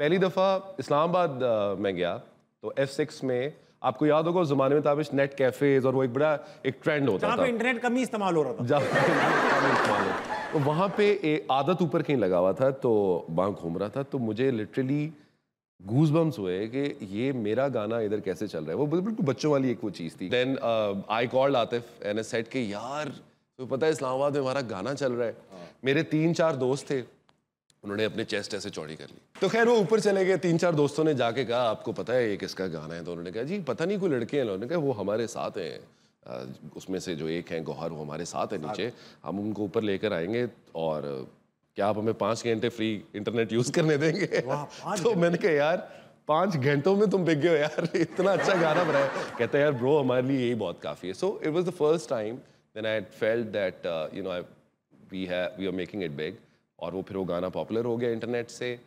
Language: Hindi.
पहली दफ़ा इस्लामाबाद में गया तो एफ सिक्स में आपको याद होगा उस जमाने में ताबिश नेट कैफेज और वो एक बड़ा एक ट्रेंड होता था इंटरनेट कम ही इस्तेमाल हो रहा था तो वहाँ पे एक आदत ऊपर कहीं लगा हुआ था तो वहाँ घूम रहा था तो मुझे लिटरली गूज बम्स हुए कि ये मेरा गाना इधर कैसे चल रहा है वो बिल्कुल तो बच्चों वाली एक वो चीज़ थी देन आई कॉल्ड आतिफ एन एस सेट के यार तो पता है इस्लामाबाद में हमारा गाना चल रहा है हाँ। मेरे तीन चार दोस्त थे उन्होंने अपने चेस्ट ऐसे चौड़ी कर ली तो खैर वो ऊपर चले गए तीन चार दोस्तों ने जाके कहा आपको पता है ये किसका गाना है तो उन्होंने कहा जी पता नहीं कोई लड़के हैं उन्होंने कहा वो हमारे साथ हैं उसमें से जो एक हैं गौहर वो हमारे साथ हैं नीचे हम उनको ऊपर लेकर आएंगे और क्या आप हमें पाँच घंटे फ्री इंटरनेट यूज़ करने देंगे तो मैंने कहा यार पाँच घंटों में तुम बिक गए यार इतना अच्छा गाना बनाया कहते हैं यार ब्रो हमारे लिए यही बहुत काफ़ी है so it was the first time then I felt that you know we have we are making it big और वो फिर वो गाना पॉपुलर हो गया इंटरनेट से